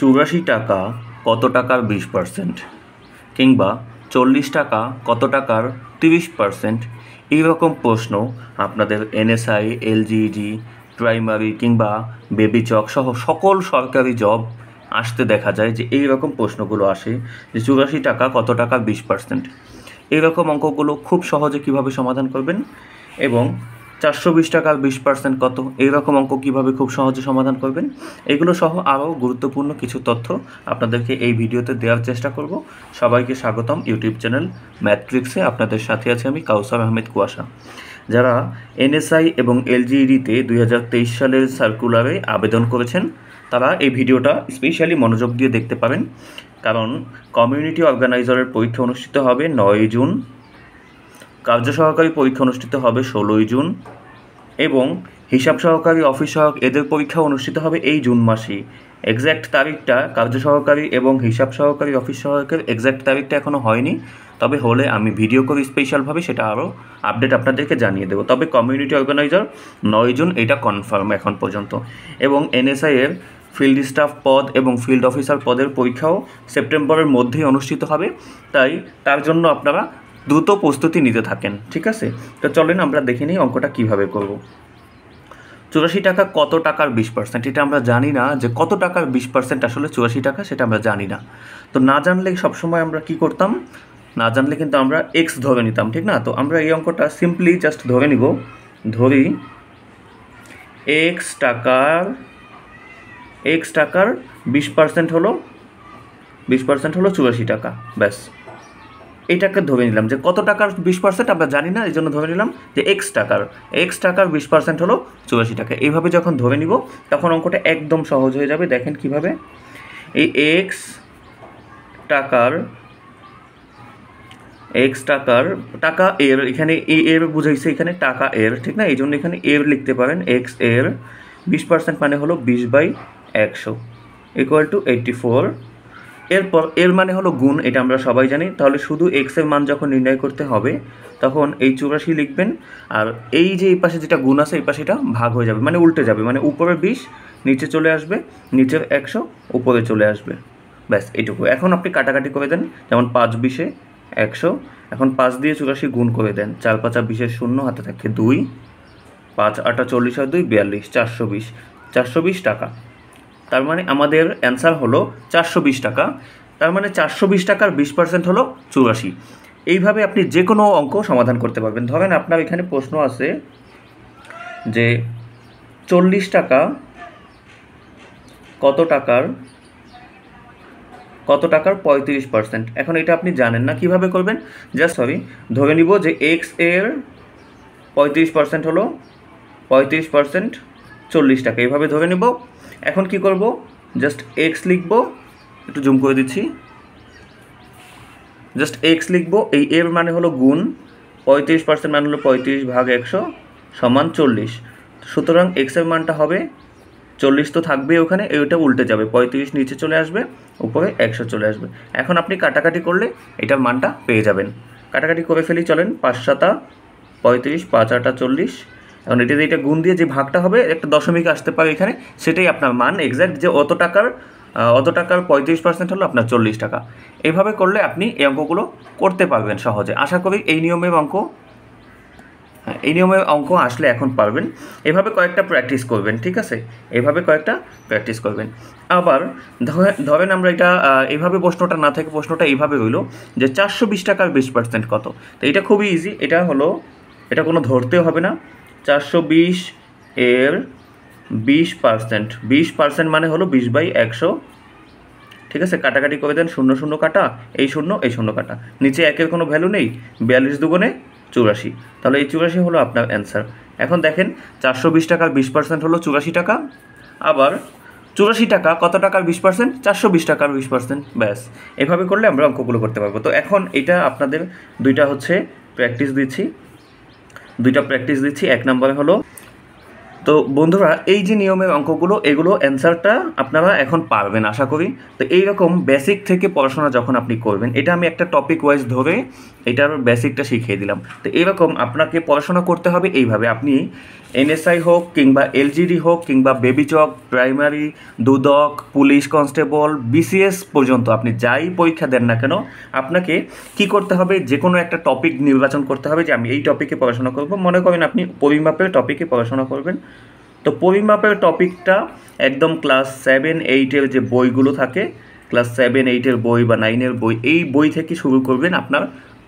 চুরাশি টাকা কত টাকার বিশ পার্সেন্ট কিংবা চল্লিশ টাকা কত টাকার তিরিশ পার্সেন্ট এইরকম প্রশ্ন আপনাদের এনএসআই এলজিইডি প্রাইমারি কিংবা বেবি চক সহ সকল সরকারি জব আসতে দেখা যায় যে এই রকম প্রশ্নগুলো আসে যে চুরাশি টাকা কত টাকার বিশ পার্সেন্ট এইরকম অঙ্কগুলো খুব সহজে কিভাবে সমাধান করবেন এবং চারশো বিশ টাকার বিশ পার্সেন্ট কত এইরকম অঙ্ক কীভাবে খুব সহজে সমাধান করবেন এগুলো সহ আরও গুরুত্বপূর্ণ কিছু তথ্য আপনাদেরকে এই ভিডিওতে দেওয়ার চেষ্টা করব সবাইকে স্বাগতম ইউটিউব চ্যানেল ম্যাট্রিক্সে আপনাদের সাথে আছে আমি কাউসার আহমেদ কুয়াশা যারা এনএসআই এবং এলজিইডিতে দুই সালের সার্কুলারে আবেদন করেছেন তারা এই ভিডিওটা স্পেশালি মনোযোগ দিয়ে দেখতে পারেন কারণ কমিউনিটি অর্গানাইজারের পরীক্ষা অনুষ্ঠিত হবে নয় জুন কার্য সহকারী পরীক্ষা অনুষ্ঠিত হবে ষোলোই জুন এবং হিসাব সহকারী অফিস সহ এদের পরীক্ষা অনুষ্ঠিত হবে এই জুন মাসে এক্স্যাক্ট তারিখটা কার্য সহকারী এবং হিসাব সহকারী অফিস সহায়কের এক্স্যাক্ট তারিখটা এখনও হয়নি তবে হলে আমি ভিডিও করে স্পেশালভাবে সেটা আরও আপডেট আপনাদেরকে জানিয়ে দেবো তবে কমিউনিটি অর্গানাইজার নয় জুন এটা কনফার্ম এখন পর্যন্ত এবং এনএসআই এর ফিল্ড স্টাফ পদ এবং ফিল্ড অফিসার পদের পরীক্ষাও সেপ্টেম্বরের মধ্যেই অনুষ্ঠিত হবে তাই তার জন্য আপনারা দ্রুত প্রস্তুতি নিতে থাকেন ঠিক আছে তো চলেন আমরা দেখে নিই অঙ্কটা কীভাবে করব চুরাশি টাকা কত টাকার বিশ পার্সেন্ট এটা আমরা জানি না যে কত টাকার বিশ পার্সেন্ট আসলে চুরাশি টাকা সেটা আমরা জানি না তো না জানলে সবসময় আমরা কি করতাম না জানলে কিন্তু আমরা এক্স ধরে নিতাম ঠিক না তো আমরা এই অঙ্কটা সিম্পলি জাস্ট ধরে নিব ধরি এক্স টাকার এক্স টাকার বিশ পার্সেন্ট হলো বিশ পার্সেন্ট হলো চুরাশি টাকা ব্যাস এটাকে ধরে নিলাম যে কত টাকার বিশ পার্সেন্ট আমরা জানি না এই জন্য ধরে নিলাম যে এক্স টাকার এক্স টাকার বিশ পার্সেন্ট হলো চুরাশি টাকা এইভাবে যখন ধরে নিব তখন অঙ্কটা একদম সহজ হয়ে যাবে দেখেন কিভাবে এই এক্স টাকার এক্স টাকার টাকা এর এখানে এ এর বুঝাইছে এখানে টাকা এর ঠিক না এই জন্য এখানে এর লিখতে পারেন এক্স এর বিশ পার্সেন্ট মানে হলো বিশ বাই একশো ইকুয়াল টু এইট্টি ফোর এরপর এর মানে হলো গুণ এটা আমরা সবাই জানি তাহলে শুধু এক্স এর মান যখন নির্ণয় করতে হবে তখন এই চুরাশি লিখবেন আর এই যে এই পাশে যেটা গুণ আছে এই পাশে এটা ভাগ হয়ে যাবে মানে উল্টে যাবে মানে উপরে বিশ নিচে চলে আসবে নিচের একশো উপরে চলে আসবে ব্যাস এটুকু এখন আপনি কাটাকাটি করে দেন যেমন পাঁচ বিশে একশো এখন পাঁচ দিয়ে চুরাশি গুণ করে দেন চার পাঁচা বিশের শূন্য হাতে থাকে দুই পাঁচ আটা চল্লিশ আর দুই বিয়াল্লিশ চারশো বিশ চারশো বিশ টাকা তার মানে আমাদের অ্যান্সার হলো চারশো বিশ টাকা তার মানে চারশো বিশ টাকার বিশ পার্সেন্ট হলো চুরাশি এইভাবে আপনি যে কোনো অঙ্ক সমাধান করতে পারবেন ধরেন আপনার এখানে প্রশ্ন আছে যে চল্লিশ টাকা কত টাকার কত টাকার পঁয়ত্রিশ পার্সেন্ট এখন এটা আপনি জানেন না কিভাবে করবেন জাস্ট সরি ধরে নিব যে এক্স এর পঁয়ত্রিশ পার্সেন্ট হলো পঁয়ত্রিশ পার্সেন্ট চল্লিশ টাকা এইভাবে ধরে নিব এখন কি করব জাস্ট এক্স লিখব একটু জুম করে দিচ্ছি জাস্ট এক্স লিখব এই এর মানে হলো গুণ পঁয়ত্রিশ পার্সেন্ট মানে হলো পঁয়ত্রিশ ভাগ একশো সমান চল্লিশ সুতরাং এক্সের মানটা হবে চল্লিশ তো থাকবে ওখানে ওইটা উল্টে যাবে পঁয়ত্রিশ নিচে চলে আসবে উপরে একশো চলে আসবে এখন আপনি কাটাকাটি করলে এটার মানটা পেয়ে যাবেন কাটাকাটি করে ফেলি চলেন পাঁচ সাতা পঁয়ত্রিশ পাঁচ আটা চল্লিশ এখন এটা এটা গুণ দিয়ে যে ভাগটা হবে একটা দশমিক আসতে পারে এখানে সেটাই আপনার মান এক্স্যাক্ট যে অত টাকার অত টাকার পঁয়ত্রিশ পার্সেন্ট হলো আপনার চল্লিশ টাকা এভাবে করলে আপনি এই অঙ্কগুলো করতে পারবেন সহজে আশা করি এই নিয়মের অঙ্ক হ্যাঁ, এই নিয়মে অঙ্ক আসলে এখন পারবেন এভাবে কয়েকটা প্র্যাকটিস করবেন ঠিক আছে এভাবে কয়েকটা প্র্যাকটিস করবেন আবার ধরেন আমরা এটা এভাবে প্রশ্নটা না থাকে প্রশ্নটা এইভাবে হইল যে চারশো বিশ টাকার বিশ পার্সেন্ট কত তো এটা খুবই ইজি এটা হলো এটা কোনো ধরতেও হবে না চারশো বিশ এর বিশ পার্সেন্ট বিশ পার্সেন্ট মানে হলো বিশ বাই একশো ঠিক আছে কাটাকাটি করে দেন শূন্য শূন্য কাটা এই শূন্য এই শূন্য কাটা নিচে একের কোনো ভ্যালু নেই বিয়াল্লিশ দুগুণে চুরাশি তাহলে এই চুরাশি হলো আপনার অ্যান্সার এখন দেখেন চারশো বিশ টাকার বিশ পার্সেন্ট হলো চুরাশি টাকা আবার চুরাশি টাকা কত টাকার বিশ পার্সেন্ট চারশো বিশ টাকার বিশ পার্সেন্ট ব্যাস এভাবে করলে আমরা অঙ্কগুলো করতে পারবো তো এখন এটা আপনাদের দুইটা হচ্ছে প্র্যাকটিস দিচ্ছি দুইটা প্র্যাকটিস দিচ্ছি এক নম্বরে হলো তো বন্ধুরা এই যে নিয়মের অঙ্কগুলো এগুলো অ্যান্সারটা আপনারা এখন পারবেন আশা করি তো এই রকম বেসিক থেকে পড়াশোনা যখন আপনি করবেন এটা আমি একটা টপিক ওয়াইজ ধরে এটার বেসিকটা শিখিয়ে দিলাম তো এইরকম আপনাকে পড়াশোনা করতে হবে এইভাবে আপনি এনএসআই হোক কিংবা এলজিডি হোক কিংবা বেবি চক প্রাইমারি দুদক পুলিশ কনস্টেবল বিসিএস পর্যন্ত আপনি যাই পরীক্ষা দেন না কেন আপনাকে কি করতে হবে যে কোনো একটা টপিক নির্বাচন করতে হবে যে আমি এই টপিকে পড়াশোনা করব মনে করেন আপনি পরিমাপের টপিকে পড়াশোনা করবেন তো পরিমাপের টপিকটা একদম ক্লাস সেভেন এইটের যে বইগুলো থাকে ক্লাস সেভেন এইটের বই বা নাইনের বই এই বই থেকে শুরু করবেন আপনার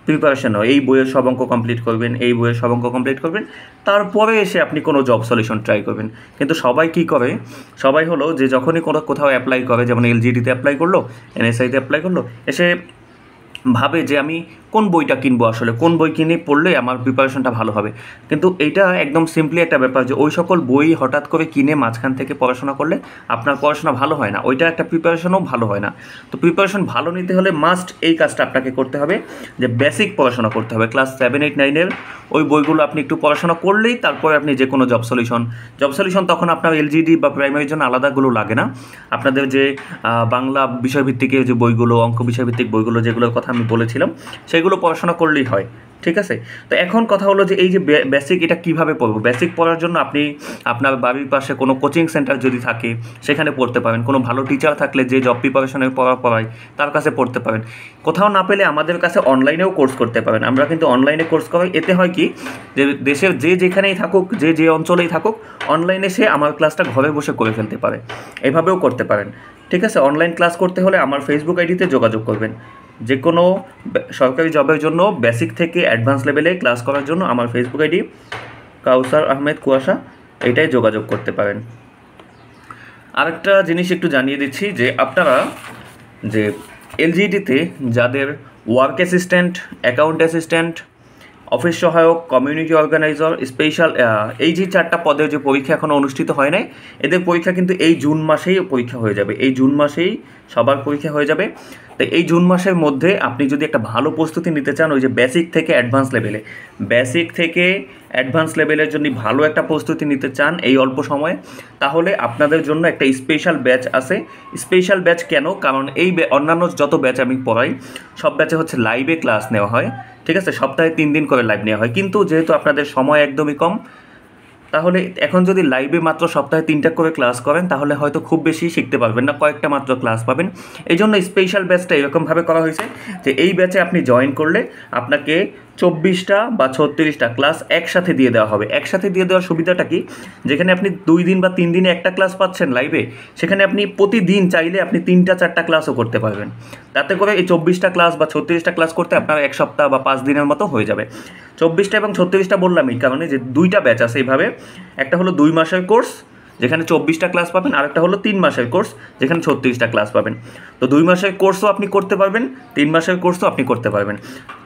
প্রিপারেশন হয় এই বইয়ের সব অঙ্ক কমপ্লিট করবেন এই বইয়ের সব অঙ্ক কমপ্লিট করবেন তারপরে এসে আপনি কোনো জব সলিউশন ট্রাই করবেন কিন্তু সবাই কি করে সবাই হলো যে যখনই কোনো কোথাও অ্যাপ্লাই করে যেমন এলজিডিতে অ্যাপ্লাই করলো এনএসআইতে অ্যাপ্লাই করলো এসে ভাবে যে আমি কোন বইটা কিনবো আসলে কোন বই কিনে পড়লে আমার প্রিপারেশনটা ভালো হবে কিন্তু এটা একদম সিম্পলি একটা ব্যাপার যে ওই সকল বই হঠাৎ করে কিনে মাঝখান থেকে পড়াশোনা করলে আপনার পড়াশোনা ভালো হয় না ওইটা একটা প্রিপারেশনও ভালো হয় না তো প্রিপারেশন ভালো নিতে হলে মাস্ট এই কাজটা আপনাকে করতে হবে যে বেসিক পড়াশোনা করতে হবে ক্লাস সেভেন এইট নাইনের ওই বইগুলো আপনি একটু পড়াশোনা করলেই তারপরে আপনি যে কোনো জব সলিউশন জব সলিউশন তখন আপনার এলজিডি বা প্রাইমারির জন্য আলাদাগুলো লাগে না আপনাদের যে বাংলা বিষয়ভিত্তিক যে বইগুলো অঙ্ক বিষয়ভিত্তিক বইগুলো যেগুলোর কথা আমি বলেছিলাম সেগুলো পড়াশোনা করলেই হয় ঠিক আছে তো এখন কথা হলো যে এই যে বেসিক এটা কিভাবে পড়বো বেসিক পড়ার জন্য আপনি আপনার বাড়ির পাশে কোনো কোচিং সেন্টার যদি থাকে সেখানে পড়তে পারেন কোনো ভালো টিচার থাকলে যে জব প্রিপারেশনের পড়া পড়ায় তার কাছে পড়তে পারেন কোথাও না পেলে আমাদের কাছে অনলাইনেও কোর্স করতে পারেন আমরা কিন্তু অনলাইনে কোর্স করাই এতে হয় কি যে দেশের যে যেখানেই থাকুক যে যে অঞ্চলেই থাকুক অনলাইনে সে আমার ক্লাসটা ঘরে বসে করে ফেলতে পারে এভাবেও করতে পারেন ঠিক আছে অনলাইন ক্লাস করতে হলে আমার ফেসবুক আইডিতে যোগাযোগ করবেন যে কোনো সরকারি জবের জন্য বেসিক থেকে অ্যাডভান্স লেভেলে ক্লাস করার জন্য আমার ফেসবুক আইডি কাউসার আহমেদ কুয়াশা এটাই যোগাযোগ করতে পারেন আরেকটা জিনিস একটু জানিয়ে দিচ্ছি যে আপনারা যে এলজিইডিতে যাদের work assistant account assistant office সহায়ক কমিউনিটি অর্গানাইজার স্পেশাল এই যে চারটা পদের যে পরীক্ষা এখনও অনুষ্ঠিত হয় নাই এদের পরীক্ষা কিন্তু এই জুন মাসেই পরীক্ষা হয়ে যাবে এই জুন মাসেই সবার পরীক্ষা হয়ে যাবে তো এই জুন মাসের মধ্যে আপনি যদি একটা ভালো প্রস্তুতি নিতে চান ওই যে বেসিক থেকে অ্যাডভান্স লেভেলে বেসিক থেকে অ্যাডভান্স লেভেলের জন্য ভালো একটা প্রস্তুতি নিতে চান এই অল্প সময়ে তাহলে আপনাদের জন্য একটা স্পেশাল ব্যাচ আছে স্পেশাল ব্যাচ কেন কারণ এই অন্যান্য যত ব্যাচ আমি পড়াই সব ব্যাচে হচ্ছে লাইভে ক্লাস নেওয়া হয় ঠিক আছে সপ্তাহে তিন দিন করে লাইভ নেওয়া হয় কিন্তু যেহেতু আপনাদের সময় একদমই কম তাহলে এখন যদি লাইভে মাত্র সপ্তাহে তিনটা করে ক্লাস করেন তাহলে হয়তো খুব বেশি শিখতে পারবেন না কয়েকটা মাত্র ক্লাস পাবেন এই জন্য স্পেশাল ব্যাচটা এরকমভাবে করা হয়েছে যে এই ব্যাচে আপনি জয়েন করলে আপনাকে চব্বিশটা বা ছত্রিশটা ক্লাস একসাথে দিয়ে দেওয়া হবে একসাথে দিয়ে দেওয়ার সুবিধাটা কি যেখানে আপনি দুই দিন বা তিন দিনে একটা ক্লাস পাচ্ছেন লাইভে সেখানে আপনি প্রতিদিন চাইলে আপনি তিনটা চারটা ক্লাসও করতে পারবেন তাতে করে এই চব্বিশটা ক্লাস বা ছত্রিশটা ক্লাস করতে আপনার এক সপ্তাহ বা পাঁচ দিনের মতো হয়ে যাবে চব্বিশটা এবং ছত্রিশটা বললাম এই কারণে যে দুইটা ব্যাচ আছে এইভাবে একটা হলো দুই মাসের কোর্স যেখানে চব্বিশটা ক্লাস পাবেন আরেকটা হলো তিন মাসের কোর্স যেখানে ছত্রিশটা ক্লাস পাবেন তো দুই মাসের কোর্সও আপনি করতে পারবেন তিন মাসের কোর্সও আপনি করতে পারবেন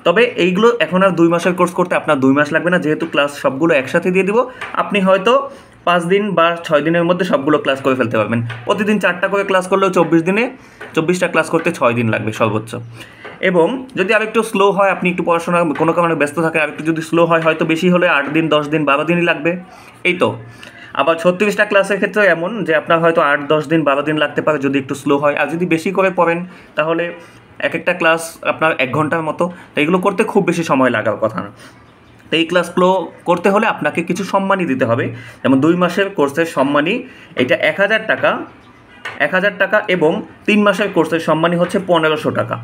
তবে এইগুলো এখন আর দুই মাসের কোর্স করতে আপনার দুই মাস লাগবে না যেহেতু ক্লাস সবগুলো একসাথে দিয়ে দিব আপনি হয়তো পাঁচ দিন বা ছয় দিনের মধ্যে সবগুলো ক্লাস করে ফেলতে পারবেন প্রতিদিন চারটা করে ক্লাস করলেও চব্বিশ দিনে চব্বিশটা ক্লাস করতে ছয় দিন লাগবে সর্বোচ্চ এবং যদি আরেকটু স্লো হয় আপনি একটু পড়াশোনা কোনো কারণে ব্যস্ত থাকেন আরেকটু যদি স্লো হয় হয়তো বেশি হলে আট দিন দশ দিন বারো দিনই লাগবে এই তো আবার ছত্রিশটা ক্লাসের ক্ষেত্রে এমন যে আপনার হয়তো আট দশ দিন বারো দিন লাগতে পারে যদি একটু স্লো হয় আর যদি বেশি করে পড়েন তাহলে এক একটা ক্লাস আপনার এক ঘন্টার মতো তো এগুলো করতে খুব বেশি সময় লাগার কথা না তো এই ক্লাস ক্লাসগুলো করতে হলে আপনাকে কিছু সম্মানই দিতে হবে যেমন দুই মাসের কোর্সের সম্মানই এটা এক হাজার টাকা এক হাজার টাকা এবং তিন মাসের কোর্সের সম্মানই হচ্ছে পনেরোশো টাকা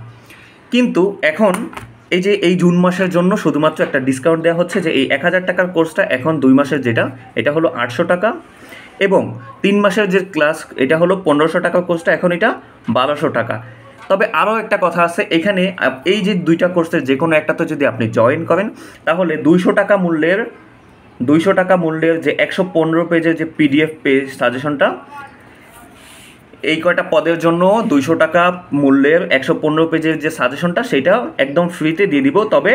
কিন্তু এখন এই যে এই জুন মাসের জন্য শুধুমাত্র একটা ডিসকাউন্ট দেওয়া হচ্ছে যে এই এক হাজার টাকার কোর্সটা এখন দুই মাসের যেটা এটা হলো আটশো টাকা এবং তিন মাসের যে ক্লাস এটা হলো পনেরোশো টাকার কোর্সটা এখন এটা বারোশো টাকা তবে আরও একটা কথা আছে এখানে এই যে দুইটা কোর্সের যে কোনো একটাতে যদি আপনি জয়েন করেন তাহলে দুইশো টাকা মূল্যের দুইশো টাকা মূল্যের যে একশো পনেরো পেজের যে পিডিএফ পেজ সাজেশনটা এই কয়টা পদের জন্য দুইশো টাকা মূল্যের একশো পনেরো পেজের যে সাজেশনটা সেটা একদম ফ্রিতে দিয়ে দিব তবে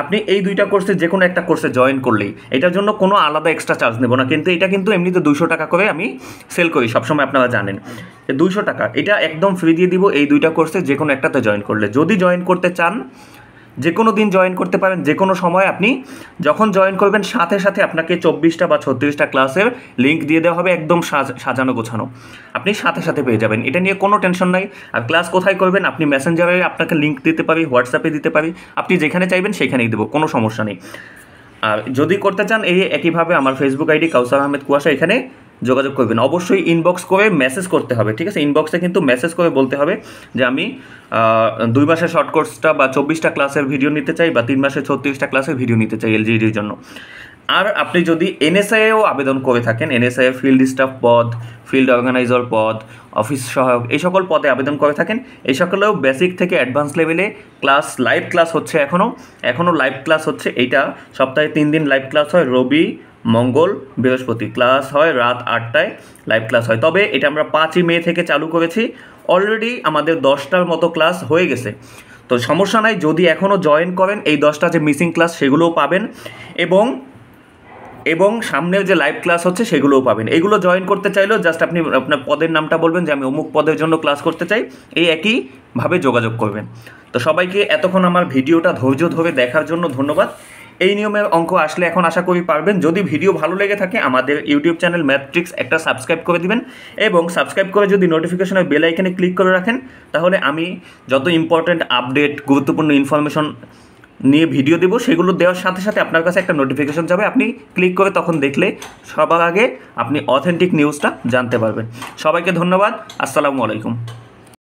আপনি এই দুইটা কোর্সে যে কোনো একটা কোর্সে জয়েন করলেই এটার জন্য কোনো আলাদা এক্সট্রা চার্জ নেব না কিন্তু এটা কিন্তু এমনিতে দুশো টাকা করে আমি সেল করি সবসময় আপনারা জানেন দুশো টাকা এটা একদম ফ্রি দিয়ে দিব এই দুইটা কোর্সে যে কোনো একটাতে জয়েন করলে যদি জয়েন করতে চান যে কোনো দিন জয়েন করতে পারেন যে কোনো সময় আপনি যখন জয়েন করবেন সাথে সাথে আপনাকে চব্বিশটা বা ছত্রিশটা ক্লাসের লিঙ্ক দিয়ে দেওয়া হবে একদম সাজানো গোছানো আপনি সাথে সাথে পেয়ে যাবেন এটা নিয়ে কোনো টেনশন নাই আর ক্লাস কোথায় করবেন আপনি মেসেঞ্জারে আপনাকে লিঙ্ক দিতে পারি হোয়াটসঅ্যাপে দিতে পারি আপনি যেখানে চাইবেন সেখানেই দেবো কোনো সমস্যা নেই আর যদি করতে চান এই একইভাবে আমার ফেসবুক আইডি কাউসার আহমেদ কুয়াশা এখানে যোগাযোগ করবেন অবশ্যই ইনবক্স করে মেসেজ করতে হবে ঠিক আছে ইনবক্সে কিন্তু মেসেজ করে বলতে হবে যে আমি দুই মাসের শর্ট কোর্সটা বা চব্বিশটা ক্লাসের ভিডিও নিতে চাই বা তিন মাসের ছত্রিশটা ক্লাসের ভিডিও নিতে চাই এলজিডির জন্য আর আপনি যদি এনএসআইও আবেদন করে থাকেন এনএসআই ফিল্ড স্টাফ পদ ফিল্ড অর্গানাইজার পদ অফিস সহায়ক এই সকল পদে আবেদন করে থাকেন এই সকলেও বেসিক থেকে অ্যাডভান্স লেভেলে ক্লাস লাইভ ক্লাস হচ্ছে এখনও এখনও লাইভ ক্লাস হচ্ছে এইটা সপ্তাহে তিন দিন লাইভ ক্লাস হয় রবি মঙ্গল বৃহস্পতি ক্লাস হয় রাত আটটায় লাইভ ক্লাস হয় তবে এটা আমরা পাঁচই মে থেকে চালু করেছি অলরেডি আমাদের দশটার মতো ক্লাস হয়ে গেছে তো সমস্যা নাই যদি এখনও জয়েন করেন এই দশটা যে মিসিং ক্লাস সেগুলোও পাবেন এবং এবং সামনের যে লাইভ ক্লাস হচ্ছে সেগুলোও পাবেন এগুলো জয়েন করতে চাইলেও জাস্ট আপনি আপনার পদের নামটা বলবেন যে আমি অমুক পদের জন্য ক্লাস করতে চাই এই একইভাবে যোগাযোগ করবেন তো সবাইকে এতক্ষণ আমার ভিডিওটা ধৈর্য ধরে দেখার জন্য ধন্যবাদ এই নিয়মের অঙ্ক আসলে এখন আশা করি পারবেন যদি ভিডিও ভালো লেগে থাকে আমাদের ইউটিউব চ্যানেল ম্যাট্রিক্স একটা সাবস্ক্রাইব করে দিবেন এবং সাবস্ক্রাইব করে যদি নোটিফিকেশনের বেল আইকনে ক্লিক করে রাখেন তাহলে আমি যত ইম্পর্ট্যান্ট আপডেট গুরুত্বপূর্ণ ইনফরমেশন নিয়ে ভিডিও দেবো সেগুলো দেওয়ার সাথে সাথে আপনার কাছে একটা নোটিফিকেশন যাবে আপনি ক্লিক করে তখন দেখলে সবার আগে আপনি অথেন্টিক নিউজটা জানতে পারবেন সবাইকে ধন্যবাদ আসসালামু আলাইকুম